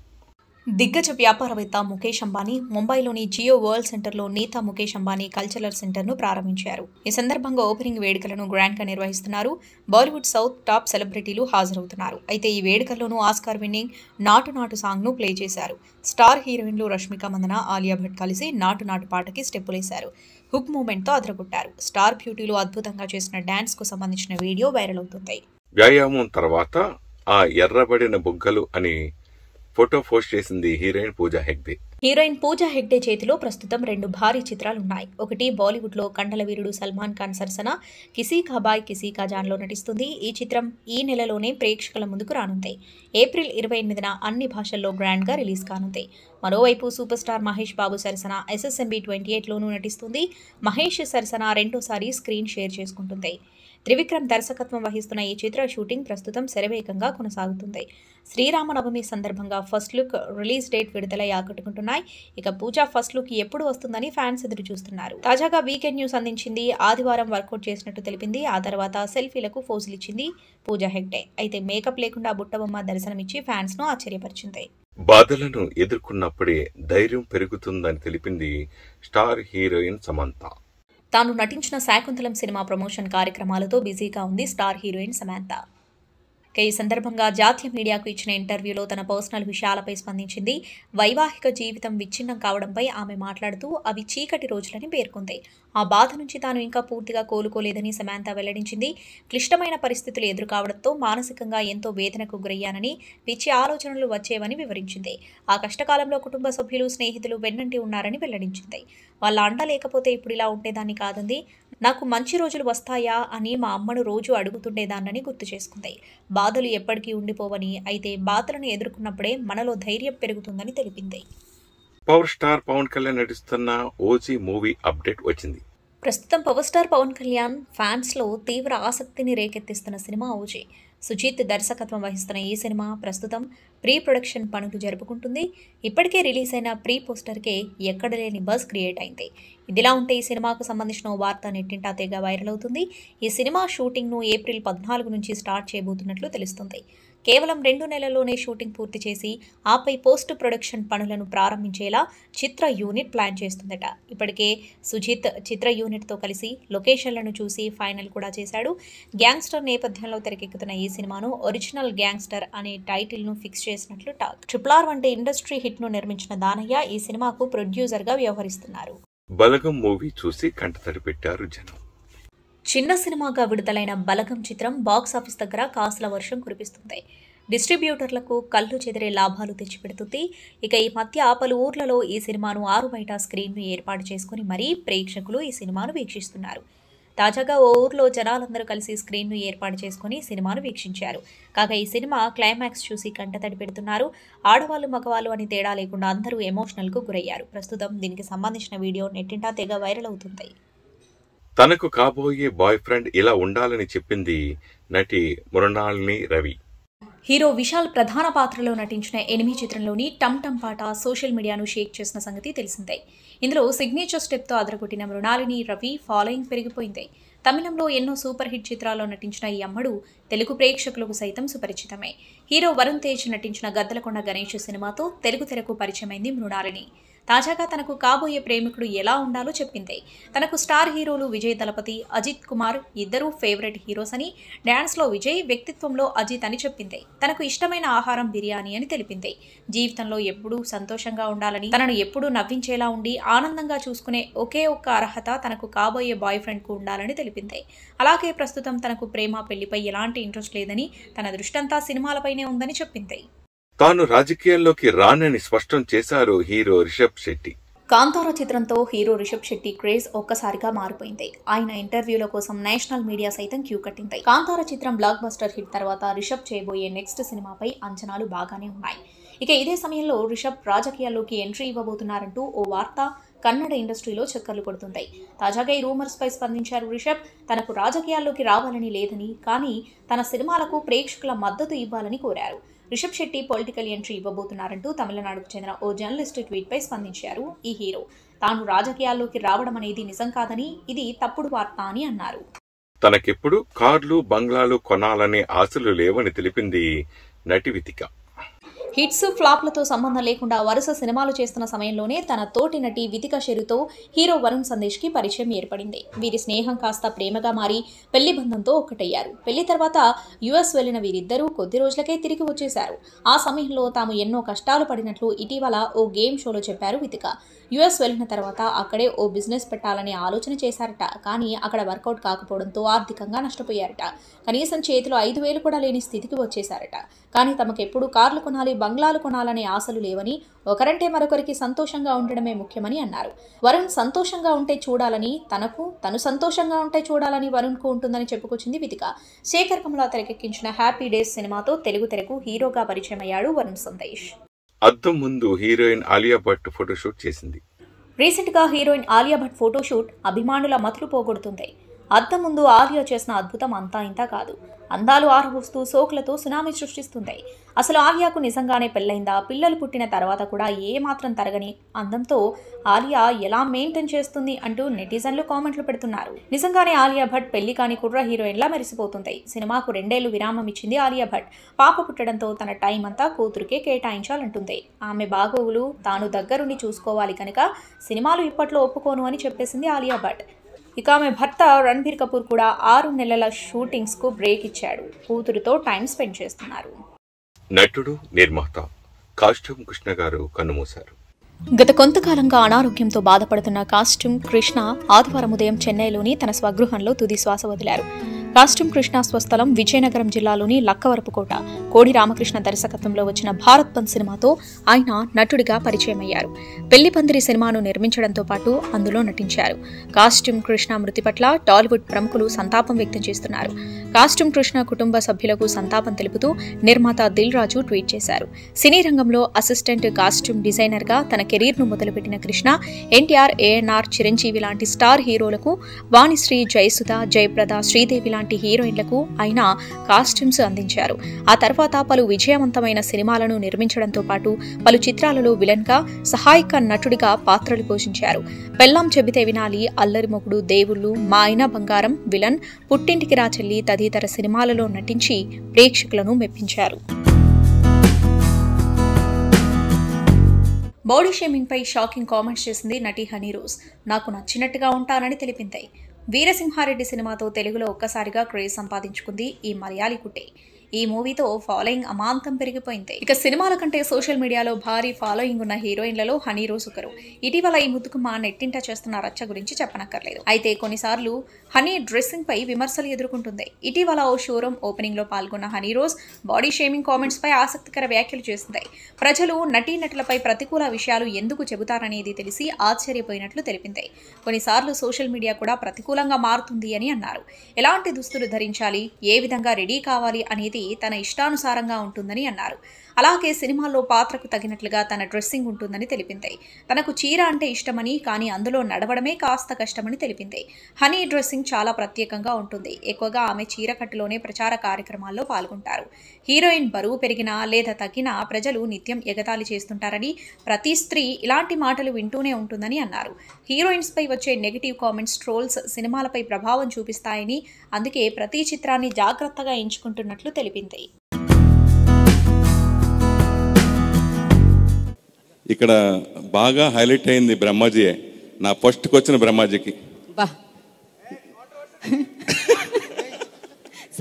దిగ్గజ వ్యాపారవేత్త ముఖేష్ అంబానీ ముంబైలోని జియో వరల్డ్ సెంటర్లో నేత ముఖేష్ అంబానీ కల్చరల్ సెంటర్ను ప్రారంభించారు ఈ సందర్భంగా ఓపెనింగ్ వేడుకలను గ్రాండ్గా నిర్వహిస్తున్నారు బాలీవుడ్ సౌత్ టాప్ సెలబ్రిటీలు హాజరవుతున్నారు అయితే ఈ వేడుకల్లోనూ ఆస్కార్ విన్నింగ్ నాటు నాటు సాంగ్ను ప్లే చేశారు స్టార్ హీరోయిన్లు రష్మిక మందన ఆలియా భట్ కలిసి నాటు నాటు పాటకి స్టెప్పులేశారు హుక్ మూమెంట్తో అదరగొట్టారు స్టార్ బ్యూటీలు అద్భుతంగా చేసిన కు సంబంధించిన వీడియో వైరల్ అవుతుంది వ్యాయామం తర్వాత ఆ ఎర్రబడిన బుగ్గలు అని ఫోటో పోస్ట్ చేసింది హీరోయిన్ పూజా హెగ్డే హీరోయిన్ పూజా హెగ్డే చేతిలో ప్రస్తుతం రెండు భారీ చిత్రాలు ఉన్నాయి ఒకటి బాలీవుడ్ లో కండల వీరుడు సల్మాన్ ఖాన్ సరసన కిసీ కా బాయ్ కిసీ కా లో నటిస్తుంది ఈ చిత్రం ఈ నెలలోనే ప్రేక్షకుల ముందుకు రానుంది ఏప్రిల్ ఇరవై ఎనిమిదిన అన్ని భాషల్లో గ్రాండ్ గా రిలీజ్ కానుంది మరోవైపు సూపర్ స్టార్ మహేష్ బాబు సరసన ఎస్ఎస్ఎంబి ట్వంటీ ఎయిట్ లోనూ నటిస్తుంది మహేష్ సరసన రెండోసారి స్క్రీన్ షేర్ చేసుకుంటుంది త్రివిక్రమ్ దర్శకత్వం వహిస్తున్న ఈ చిత్ర షూటింగ్ ప్రస్తుతం శరవేగంగా కొనసాగుతుంది శ్రీరామనవమి సందర్భంగా ఫస్ట్ లుక్ రిలీజ్ డేట్ విడుదలై ఆకట్టుకుంటున్నాయి ఇక పూజ ఫస్ట్ లుక్ ఎప్పుడు వస్తుందని ఫ్యాన్స్ ఎదురు చూస్తున్నారు తాజాగా వీకెండ్ న్యూస్ అందించింది ఆదివారం వర్కౌట్ చేసినట్టు తెలిపింది ఆ తర్వాత సెల్ఫీలకు ఫోజులు ఇచ్చింది పూజ హెగ్డే అయితే మేకప్ లేకుండా బుట్టబొమ్మ దర్శనమిచ్చి ఫ్యాన్స్ ను ఆశ్చర్యపరిచింది బాధలను ఎదుర్కొన్నప్పుడే ధైర్యం పెరుగుతుందని తెలిపింది స్టార్ హీరోయిన్ సమంత తాను నటించిన శాకుంతలం సినిమా ప్రమోషన్ కార్యక్రమాలతో బిజీగా ఉంది స్టార్ హీరోయిన్ సమాంత ఈ సందర్భంగా జాతీయ మీడియాకు ఇచ్చిన ఇంటర్వ్యూలో తన పర్సనల్ విషయాలపై స్పందించింది వైవాహిక జీవితం విచ్ఛిన్నం కావడంపై ఆమె మాట్లాడుతూ అవి చీకటి రోజులని పేర్కొంది ఆ బాధ నుంచి తాను ఇంకా పూర్తిగా కోలుకోలేదని సమాంత వెల్లడించింది క్లిష్టమైన పరిస్థితులు ఎదుర్కావడంతో మానసికంగా ఎంతో వేదనకు గురయ్యానని పిచ్చి ఆలోచనలు వచ్చేవని వివరించింది ఆ కష్టకాలంలో కుటుంబ సభ్యులు స్నేహితులు వెన్నంటి ఉన్నారని వెల్లడించింది వాళ్ళ అండ లేకపోతే ఇప్పుడు ఇలా ఉండేదాన్ని కాదంది నాకు మంచి రోజులు వస్తాయా అని మా అమ్మను రోజు అడుగుతుండేదాన్నని గుర్తు చేసుకుంది బాధలు ఎప్పటికీ ఉండిపోవని అయితే బాధలను ఎదుర్కొన్నప్పుడే మనలో ధైర్యం పెరుగుతుందని తెలిపింది పవర్ స్టార్ పవన్ కళ్యాణ్ నటిస్తున్న ఓజీ మూవీ అప్డేట్ వచ్చింది ప్రస్తుతం పవర్ స్టార్ పవన్ కళ్యాణ్ ఫ్యాన్స్లో తీవ్ర ఆసక్తిని రేకెత్తిస్తున్న సినిమా ఓజీ సుజీత్ దర్శకత్వం వహిస్తున్న ఈ సినిమా ప్రస్తుతం ప్రీ ప్రొడక్షన్ పనులు జరుపుకుంటుంది ఇప్పటికే రిలీజ్ అయిన ప్రీ పోస్టర్కే ఎక్కడ లేని బస్ క్రియేట్ అయింది ఇదిలా ఉంటే ఈ సినిమాకు సంబంధించిన వార్త నెట్టింటా తెగ వైరల్ అవుతుంది ఈ సినిమా షూటింగ్ను ఏప్రిల్ పద్నాలుగు నుంచి స్టార్ట్ చేయబోతున్నట్లు తెలుస్తుంది కేవలం రెండు నెలల్లోనే షూటింగ్ పూర్తి చేసి ఆపై పోస్ట్ ప్రొడక్షన్ పనులను ప్రారంభించేలా చిత్ర యూనిట్ ప్లాన్ చేస్తుందట ఇప్పటికే సుజిత్ చిత్ర యూనిట్తో కలిసి లొకేషన్లను చూసి ఫైనల్ కూడా చేశాడు గ్యాంగ్స్టర్ నేపథ్యంలో తెరకెక్కుతున్న ఈ సినిమాను ఒరిజినల్ గ్యాంగ్స్టర్ అనే టైటిల్ను ఫిక్స్ చేసినట్లు టాక్ ట్రిపుల్ వంటి ఇండస్ట్రీ హిట్ను నిర్మించిన దానయ్య ఈ సినిమాకు ప్రొడ్యూసర్గా వ్యవహరిస్తున్నారు బలగం మూవీ చూసి కంటతడి పెట్టారు జనం చిన్న సినిమాగా విడుదలైన బలగం చిత్రం బాక్సాఫీస్ దగ్గర కాసుల వర్షం కురిపిస్తుంది డిస్ట్రిబ్యూటర్లకు కళ్ళు చెదిరే లాభాలు తెచ్చిపెడుతుంది ఇక ఈ మధ్య పలు ఊర్లలో ఈ సినిమాను ఆరు బయట స్క్రీన్ను ఏర్పాటు చేసుకుని మరీ ప్రేక్షకులు ఈ సినిమాను వీక్షిస్తున్నారు తాజాగా ఓ ఊర్లో జనాలందరూ కలిసి స్క్రీన్ను ఏర్పాటు చేసుకుని సినిమాను వీక్షించారు కాగా ఈ సినిమా క్లైమాక్స్ చూసి కంటతడి పెడుతున్నారు ఆడవాళ్ళు మగవాళ్ళు అని తేడా లేకుండా అందరూ ఎమోషనల్కు గురయ్యారు ప్రస్తుతం దీనికి సంబంధించిన వీడియో నెట్టింటా తెగ వైరల్ అవుతుంది తనకు కాబోయే బాయ్ ఫ్రెండ్ ఇలా ఉండాలని చెప్పింది నటి మృణాళిని రవి హీరో విశాల్ ప్రధాన పాత్రలో నటించిన ఎనిమిది చిత్రంలోని టమ్ టమ్ పాట సోషల్ మీడియాను షేక్ చేసిన సంగతి తెలిసిందే ఇందులో సిగ్నేచర్ స్టెప్తో అదరగొట్టిన మృణాలిని రవి ఫాలోయింగ్ పెరిగిపోయింది తమిళంలో ఎన్నో సూపర్ హిట్ చిత్రాల్లో నటించిన ఈ అమ్మడు తెలుగు ప్రేక్షకులకు సైతం సుపరిచితమే హీరో వరుణ్ తేజ్ నటించిన గద్దలకొండ గణేష్ సినిమాతో తెలుగు తెరకు పరిచయమైంది మృణాలిని తాజాగా తనకు కాబోయే ప్రేమికుడు ఎలా ఉండాలో చెప్పింది తనకు స్టార్ హీరోలు విజయ్ దళపతి అజిత్ కుమార్ ఇద్దరూ ఫేవరెట్ హీరోస్ అని డ్యాన్స్లో విజయ్ వ్యక్తిత్వంలో అజిత్ అని చెప్పింది తనకు ఇష్టమైన ఆహారం బిర్యానీ అని తెలిపింది జీవితంలో ఎప్పుడూ సంతోషంగా ఉండాలని తనను ఎప్పుడూ నవ్వించేలా ఉండి ఆనందంగా చూసుకునే ఒకే ఒక్క అర్హత తనకు కాబోయే బాయ్ ఫ్రెండ్కు ఉండాలని తెలిపింది అలాగే ప్రస్తుతం తనకు ప్రేమ పెళ్లిపై ఎలాంటి ఇంట్రెస్ట్ లేదని తన దృష్టంతా సినిమాలపైనే ఉందని చెప్పింది తాను రాజకీయాల్లోకి రానని స్పష్టం చేశారు హీరో రిషబ్ శెట్టి కాంతార చిత్రంతో హీరో రిషబ్ శెట్టి క్రేజ్ ఒక్కసారిగా మారిపోయింది ఆయన ఇంటర్వ్యూల కోసం నేషనల్ మీడియా సైతం క్యూ కట్టింది కాంతార చిత్రం బ్లాక్ బస్టర్ హిట్ తర్వాత రిషబ్ చేయబోయే నెక్స్ట్ సినిమాపై అంచనాలు బాగానే ఉన్నాయి ఇక ఇదే సమయంలో రిషబ్ రాజకీయాల్లోకి ఎంట్రీ ఇవ్వబోతున్నారంటూ ఓ వార్త కన్నడ ఇండస్ట్రీలో చక్కర్లు కొడుతుంటాయి తాజాగా ఈ రూమర్స్ పై స్పందించారు రిషబ్ తనకు రాజకీయాల్లోకి రావాలని లేదని కానీ తన సినిమాలకు ప్రేక్షకుల మద్దతు ఇవ్వాలని కోరారు రిషబ్ శెట్టి పొలిటికల్ ఎంట్రీ ఇవ్వబోతున్నారంటూ తమిళనాడుకు చెందిన ఓ జర్నలిస్ట్ ట్వీట్పై స్పందించారు ఈ హీరో తాను రాజకీయాల్లోకి రావడం అనేది నిజం కాదని ఇది తప్పుడు వార్త అని అన్నారు తనకెప్పుడు కార్లు బంగ్లాలు కొనాలనే ఆశలు లేవని తెలిపింది నటివితిక హిట్స్ ఫ్లాప్లతో సంబంధం లేకుండా వరుస సినిమాలు చేస్తున్న సమయంలోనే తన తోటి నటి వితిక షెరుతో హీరో వరుణ్ సందేశ్కి పరిచయం ఏర్పడింది వీరి స్నేహం కాస్త ప్రేమగా మారి పెళ్లి బంధంతో ఒకటయ్యారు పెళ్లి తర్వాత యుఎస్ వెళ్లిన వీరిద్దరూ కొద్ది రోజులకే తిరిగి వచ్చేశారు ఆ సమయంలో తాము ఎన్నో కష్టాలు పడినట్లు ఇటీవల ఓ గేమ్ షోలో చెప్పారు వితిక యుఎస్ వెళ్లిన తర్వాత అక్కడే ఓ బిజినెస్ పెట్టాలనే ఆలోచన చేశారట కానీ అక్కడ వర్కౌట్ కాకపోవడంతో ఆర్థికంగా నష్టపోయారట కనీసం చేతిలో ఐదు వేలు కూడా లేని స్థితికి వచ్చేశారట కానీ తమకెప్పుడు కార్లు కొనాలి బంగ్లాలు కొనాలనే ఆశలు లేవని ఒకరంటే మరొకరికి సంతోషంగా ఉండడమే ముఖ్యమని అన్నారు వరుణ్ సంతోషంగా ఉంటే చూడాలని తనకు తను సంతోషంగా ఉంటే చూడాలని వరుణ్కు ఉంటుందని చెప్పుకొచ్చింది వితిక శేఖర్ కమలా తెరకెక్కించిన హ్యాపీ డేస్ సినిమాతో తెలుగు తెరకు హీరోగా పరిచయమయ్యాడు వరుణ్ సందేశ్ అద్దం ముందు హీరోయిన్ ఆలియా భట్ ఫోటోషూట్ చేసింది రీసెంట్గా హీరోయిన్ ఆలియా భట్ ఫోటోషూట్ అభిమానుల మతులు పోగొడుతుంది అద్దం ముందు ఆర్య చేసిన అద్భుతం అంతా ఇంత కాదు అందాలు ఆరబోస్తూ సోకులతో సునామీ సృష్టిస్తుంది అసలు ఆలియాకు నిజంగానే పెళ్ళైందా పిల్లలు పుట్టిన తర్వాత కూడా ఏమాత్రం తరగని అందంతో ఆలియా ఎలా మెయింటైన్ చేస్తుంది అంటూ నెటిజన్లు కామెంట్లు పెడుతున్నారు నిజంగానే ఆలియా భట్ పెళ్లి కాని కుర్ర హీరోయిన్లా మెరిసిపోతుంది సినిమాకు రెండేళ్లు విరామం ఇచ్చింది ఆలియా భట్ పాప పుట్టడంతో తన టైం అంతా కూతురికే కేటాయించాలంటుంది ఆమె బాగోగులు తాను దగ్గరుండి చూసుకోవాలి కనుక సినిమాలు ఇప్పట్లో ఒప్పుకోను అని చెప్పేసింది ఆలియా భట్ ఇక ఆమె భర్త రణ్బీర్ కపూర్ కూడా ఆరు నెలల షూటింగ్స్ కు బ్రేక్ ఇచ్చాడు కూతురుతో టైం స్పెండ్ చేస్తున్నారు నటుడు నిర్మాత కాష్టం కృష్ణ గారు కన్నుమూశారు గత కొంతకాలంగా అనారోగ్యంతో బాధపడుతున్న కాస్ట్యూమ్ కృష్ణ ఆదివారం ఉదయం చెన్నైలోని తన స్వగృహంలో తుది శ్వాస వదిలారు రాష్ట్రం కృష్ణా స్వస్థలం విజయనగరం జిల్లాలోని లక్కవరపుకోట కోడి రామకృష్ణ దర్శకత్వంలో వచ్చిన భారత్ బంద్ సినిమాతో ఆయన నటుడిగా పరిచయమయ్యారు పెళ్లి పందిరి సినిమాను నిర్మించడంతో పాటు అందులో నటించారు కాస్ట్యూమ్ కృష్ణ మృతి పట్ల టాలీవుడ్ ప్రముఖులు సంతాపం వ్యక్తం చేస్తున్నారు కాస్ట్యూమ్ కృష్ణ కుటుంబ సభ్యులకు సంతాపం తెలుపుతూ నిర్మాత దిల్ రాజు ట్వీట్ చేశారు సినీ రంగంలో అసిస్టెంట్ కాస్ట్యూమ్ డిజైనర్ గా తన కెరీర్ ను మొదలుపెట్టిన కృష్ణ ఎన్టీఆర్ ఏఎన్ఆర్ చిరంజీవి లాంటి స్టార్ హీరోలకు వాణిశ్రీ జయసుధ జయప్రద శ్రీదేవి లాంటి లాంటి హీరోయిన్లకు ఆయన కాస్ట్యూమ్స్ అందించారు ఆ తర్వాత పలు విజయవంతమైన సినిమాలను నిర్మించడంతో పాటు పలు చిత్రాలలో విలన్గా సహాయక నటుడిగా పాత్రలు పోషించారు పెల్లం చెబితే వినాలి అల్లరి మొగుడు దేవుళ్ళు మా బంగారం విలన్ పుట్టింటికి రాచెల్లి తదితర సినిమాలలో నటించి ప్రేక్షకులను మెప్పించారు బాడీ షేమింగ్ పై షాకింగ్ కామెంట్స్ చేసింది నటి హనీ రోజ్ నాకు నచ్చినట్టుగా ఉంటానని తెలిపింది వీరసింహారెడ్డి సినిమాతో తెలుగులో ఒక్కసారిగా క్రేజ్ సంపాదించుకుంది ఈ మలయాళీ కుటే ఈ మూవీతో ఫాలోయింగ్ అమాంతం పెరిగిపోయింది ఇక సినిమాల కంటే సోషల్ మీడియాలో భారీ ఫాలోయింగ్ ఉన్న హీరోయిన్లలో హనీ రోజు ఒకరు ఇటీవల ఈ మా నెట్టింట చేస్తున్న రచ్చ గురించి చెప్పనక్కర్లేదు అయితే కొన్నిసార్లు హనీ డ్రెస్సింగ్ పై విమర్శలు ఎదుర్కొంటుంది ఇటీవల ఓ షోరూమ్ ఓపెనింగ్ లో పాల్గొన్న Honey Rose body shaming comments పై ఆసక్తికర వ్యాఖ్యలు చేసింది ప్రజలు నటీనటులపై ప్రతికూల విషయాలు ఎందుకు చెబుతారనేది తెలిసి ఆశ్చర్యపోయినట్లు తెలిపింది కొన్నిసార్లు సోషల్ మీడియా కూడా ప్రతికూలంగా మారుతుంది అని అన్నారు ఎలాంటి దుస్తులు ధరించాలి ఏ విధంగా రెడీ కావాలి అనేది తన ఇష్టానుసారంగా ఉంటుందని అన్నారు అలాగే సినిమాల్లో పాత్రకు తగినట్లుగా తన డ్రెస్సింగ్ ఉంటుందని తెలిపింది తనకు చీర అంటే ఇష్టమని కానీ అందులో నడవడమే కాస్త కష్టమని తెలిపింది హనీ డ్రెస్సింగ్ చాలా ప్రత్యేకంగా ఉంటుంది ఎక్కువగా ఆమె చీరకట్టులోనే ప్రచార కార్యక్రమాల్లో పాల్గొంటారు హీరోయిన్ బరువు పెరిగినా లేదా తగ్గినా ప్రజలు నిత్యం ఎగతాళి చేస్తుంటారని ప్రతి స్త్రీ ఇలాంటి మాటలు వింటూనే ఉంటుందని అన్నారు హీరోయిన్స్ పై వచ్చే నెగిటివ్ కామెంట్స్ ట్రోల్స్ సినిమాలపై ప్రభావం చూపిస్తాయని అందుకే ప్రతి చిత్రాన్ని జాగ్రత్తగా ఎంచుకుంటున్నట్లు తెలిపింది ఇక్కడ బాగా హైలైట్ అయింది బ్రహ్మాజీ నా ఫస్ట్ వచ్చిన బ్రహ్మాజీకి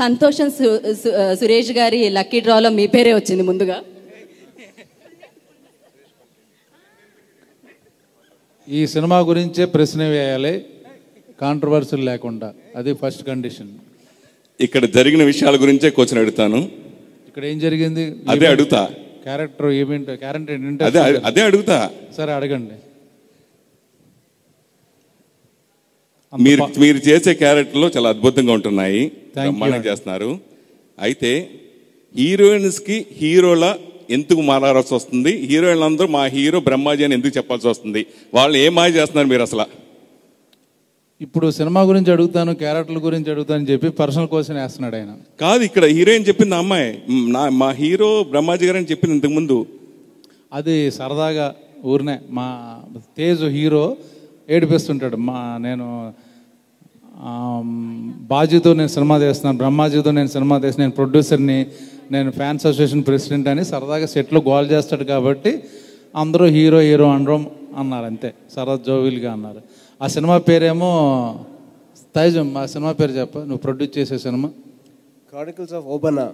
సంతోషం సురేష్ గారి లక్కీ డ్రాలో మీ పేరే వచ్చింది ముందుగా ఈ సినిమా గురించే ప్రశ్న వేయాలి కాంట్రవర్సీలు లేకుండా అది ఫస్ట్ కండిషన్ ఇక్కడ జరిగిన విషయాల గురించే క్వశ్చన్ అడుగుతాను ఇక్కడ ఏం జరిగింది అదే అడుగుతా క్యారెక్టర్ ఏమిటో క్యారెక్టర్ ఏంటంటే అదే అదే అడుగుతా సరే అడగండి మీరు మీరు చేసే క్యారెక్టర్లు చాలా అద్భుతంగా ఉంటున్నాయి బ్రహ్మాండం చేస్తున్నారు అయితే హీరోయిన్స్కి హీరోల ఎందుకు మారాల్సి వస్తుంది హీరోయిన్లందరూ మా హీరో బ్రహ్మాజీ అని ఎందుకు చెప్పాల్సి వస్తుంది వాళ్ళు ఏం మాయ చేస్తున్నారు మీరు అసలు ఇప్పుడు సినిమా గురించి అడుగుతాను క్యారెక్టర్ గురించి అడుగుతాను చెప్పి పర్సనల్ క్వశ్చన్ వేస్తున్నాడు ఆయన కాదు ఇక్కడ హీరోయిన్ చెప్పింది అమ్మాయి నా మా హీరో బ్రహ్మాజీ గారు అని చెప్పింది ఇంతకుముందు అది సరదాగా ఊరినే మా తేజ్ హీరో ఏడిపిస్తుంటాడు మా నేను బాజీతో నేను సినిమా చేస్తున్నాను బ్రహ్మాజీతో నేను సినిమా చేసి నేను ప్రొడ్యూసర్ని నేను ఫ్యాన్స్ అసోసియేషన్ ప్రెసిడెంట్ అని సరదాగా సెట్లో గోల్ చేస్తాడు కాబట్టి అందరూ హీరో హీరో అనడం అన్నారు అంతే సరద్ జోవిల్గా అన్నారు ఆ సినిమా పేరేమో తైజం ఆ సినిమా పేరు చెప్ప నువ్వు ప్రొడ్యూస్ చేసే సినిమా క్రానికల్స్ ఆఫ్ ఓబనా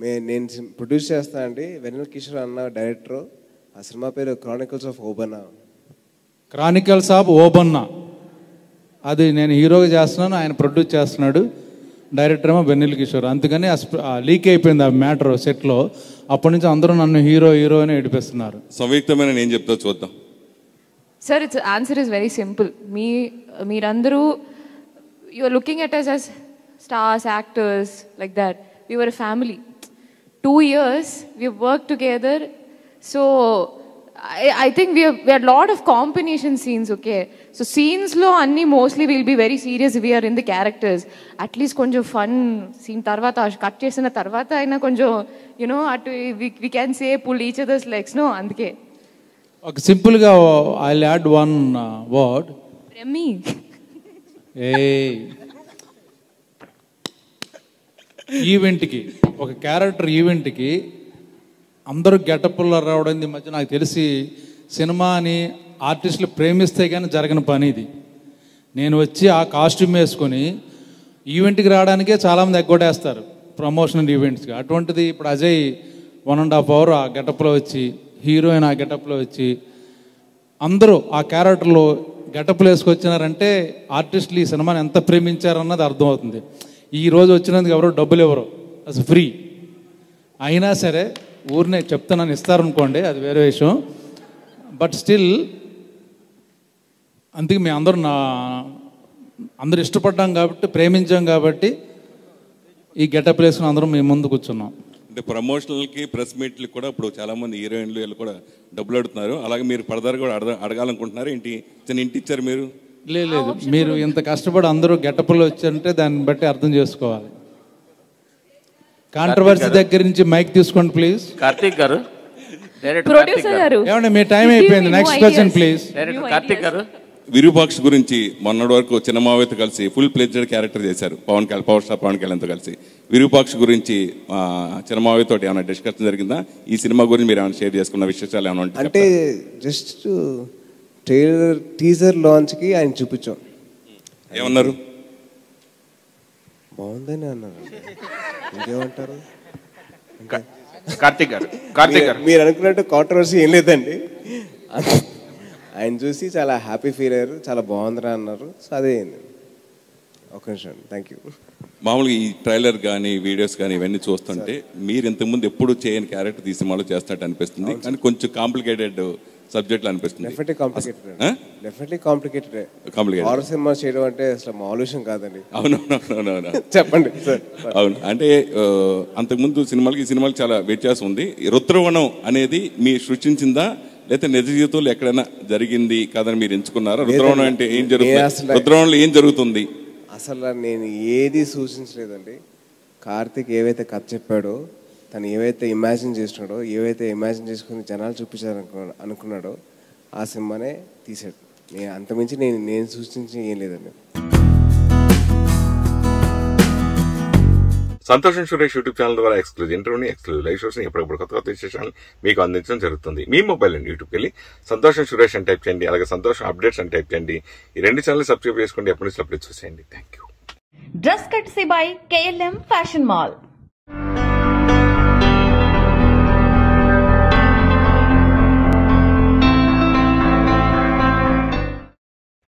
మే నేను ప్రొడ్యూస్ చేస్తా అండి వెనిల్ కిషోర్ అన్న డైరెక్టర్ ఆ సినిమా పేరు chronicles of Obanna chronicles of Obanna అది నేను హీరోగా చేస్తున్నాను ఆయన ప్రొడ్యూస్ చేస్తున్నాడు డైరెక్టర్ ఏమో బెన్నెల్ కిషోర్ అందుకని ఆ లీక్ అయిపోయింది ఆ మ్యాటర్ సెట్లో అప్పటి నుంచి అందరూ నన్ను హీరో హీరో అని ఏడిపిస్తున్నారు సంయుక్తమైన నేను చెప్తా చూద్దాం sir it's answer is very simple మీ మీరందరూ your looking at us us stars actors like that we're family two years we work together so I think we're we're lot of combination scenes okay so సీన్స్లో అన్నీ mostly will be very serious we're in the characters at least కొంచెం fun scene తర్వాత cut చేసిన తర్వాత అయినా కొంచెం you know అటు we can say pull each others legs no అందుకే ఒక సింపుల్గా ఐ యాడ్ వన్ వర్డ్ రమ్మి ఏ ఈవెంట్కి ఒక క్యారెక్టర్ ఈవెంట్కి అందరూ గెటప్లో రావడం మధ్య నాకు తెలిసి సినిమాని ఆర్టిస్టులు ప్రేమిస్తే కానీ జరగని పని ఇది నేను వచ్చి ఆ కాస్ట్యూమ్ వేసుకొని ఈవెంట్కి రావడానికే చాలామంది ఎగ్గొడేస్తారు ప్రమోషనల్ ఈవెంట్స్కి అటువంటిది ఇప్పుడు Ajay one and half hour ఆ గెటప్లో వచ్చి హీరోయిన్ ఆ గెటప్లో వచ్చి అందరూ ఆ క్యారెక్టర్లో గెటప్లు వేసుకొచ్చినారంటే ఆర్టిస్టులు ఈ సినిమాని ఎంత ప్రేమించారన్నది అర్థమవుతుంది ఈ రోజు వచ్చినందుకు ఎవరో డబ్బులు ఎవరు అసలు ఫ్రీ అయినా సరే ఊరినే చెప్తున్నాను ఇస్తారనుకోండి అది వేరే విషయం బట్ స్టిల్ అందుకే మేము అందరూ నా అందరు ఇష్టపడ్డాం కాబట్టి ప్రేమించాం కాబట్టి ఈ గెటప్ ప్లేస్ అందరం మేము ముందు కూర్చున్నాం అంటే ప్రమోషనల్కి ప్రెస్ మీట్లకి కూడా ఇప్పుడు చాలామంది హీరోయిన్లు వీళ్ళు కూడా డబ్బులు అడుగుతున్నారు అలాగే మీరు పడదారు కూడా అడగ అడగాలనుకుంటున్నారు ఏంటి చిన్న ఇంటి ఇచ్చారు మీరు లేదు మీరు ఇంత కష్టపడి అందరూ గెటప్లో వచ్చారంటే దాన్ని బట్టి అర్థం చేసుకోవాలి కాంట్రవర్సీ దగ్గర నుంచి మైక్ తీసుకోండి ప్లీజ్ కార్తీక్ గారు ప్రొడ్యూసర్ గారు ఏమండి మీ టైం అయిపోయింది నెక్స్ట్ క్వశ్చన్ ప్లీజ్ కార్తీక్ గారు విరూపాక్ష గురించి మొన్నటి వరకు చిన్న కలిసి ఫుల్ ప్లేజెడ్ క్యారెక్టర్ చేశారు పవన్ కళ్యాణ్ పవర్ స్టార్ పవన్ కళ్యాణ్తో కలిసి విరూపాక్ష గురించి చిన్న ఏమైనా డిస్కషన్ జరిగిందా ఈ సినిమా గురించి మీరు ఏమైనా షేర్ చేసుకున్న విశేషాలు ఏమైనా అంటే జస్ట్ ట్రైలర్ టీజర్ లాంచ్కి ఆయన చూపించాం ఏమన్నారు బాగుందని అన్నారు ఇంకేమంటారు కార్తీక్ గారు కార్తీక్ గారు మీరు అనుకున్నట్టు కాంట్రవర్సీ ఏం లేదండి ఆయన చూసి చాలా హ్యాపీ ఫీల్ అయ్యారు చాలా బాగుందిరా అన్నారు సో అదే ఒక నిమిషం థ్యాంక్ యూ మామూలుగా ఈ ట్రైలర్ కానీ వీడియోస్ కానీ ఇవన్నీ చూస్తుంటే మీరు ఇంతకుముందు ఎప్పుడు చేయని క్యారెక్టర్ తీసి మళ్ళీ చేస్తున్నట్టు అనిపిస్తుంది కానీ కొంచెం కాంప్లికేటెడ్ సబ్జెక్ట్లు అనిపిస్తుంది definitely complicated definitely complicated complicated horror సినిమా చేయడం అంటే అసలు మామూలు విషయం కాదండి అవును చెప్పండి అవును అంటే అంతకుముందు సినిమాలకి ఈ సినిమాలకి చాలా వ్యత్యాసం ఉంది రుద్రవనం అనేది మీరు సృష్టించిందా లేకపోతే నిజ జీవితంలో ఎక్కడైనా జరిగింది కథను మీరు ఎంచుకున్నారా రుద్రవణం అంటే ఏం జరుగుతుంది రుద్రవణంలో ఏం జరుగుతుంది అసలు నేను ఏది సూచించలేదండి కార్తిక్ ఏవైతే కథ చెప్పాడో తను ఏవైతే ఇమాజిన్ చేసినాడో ఏవైతే ఇమాజిన్ చేసుకుని జనాలు చూపించారు అనుకున్నాడో ఆ సినిమానే తీసాడు నేను అంతమించి నేను నేను సూచించి ఏం లేదండి సంతోషం సురేష్ యూట్యూబ్ ఛానల్ ద్వారా ఎక్స్క్లూజ్ ఇంటర్వ్యూని ఎక్స్క్లూజివ్ లైవ్ షోస్ని ఎప్పటికప్పుడు కొత్త కొత్త విశేషాలు మీకు అందించడం జరుగుతుంది మీ మొబైల్ అండి యూట్యూబ్కి వెళ్ళి సంతోషం సురేష్ అని టైప్ చేయండి అలాగే సంతోషం అప్డేట్స్ అని టైప్ చేయండి ఈ రెండు ఛానల్ సబ్స్క్రైబ్ చేసుకోండి ఎప్పటి నుంచి అప్పుడు చూసేయండి thank you dress cut by KLM fashion mall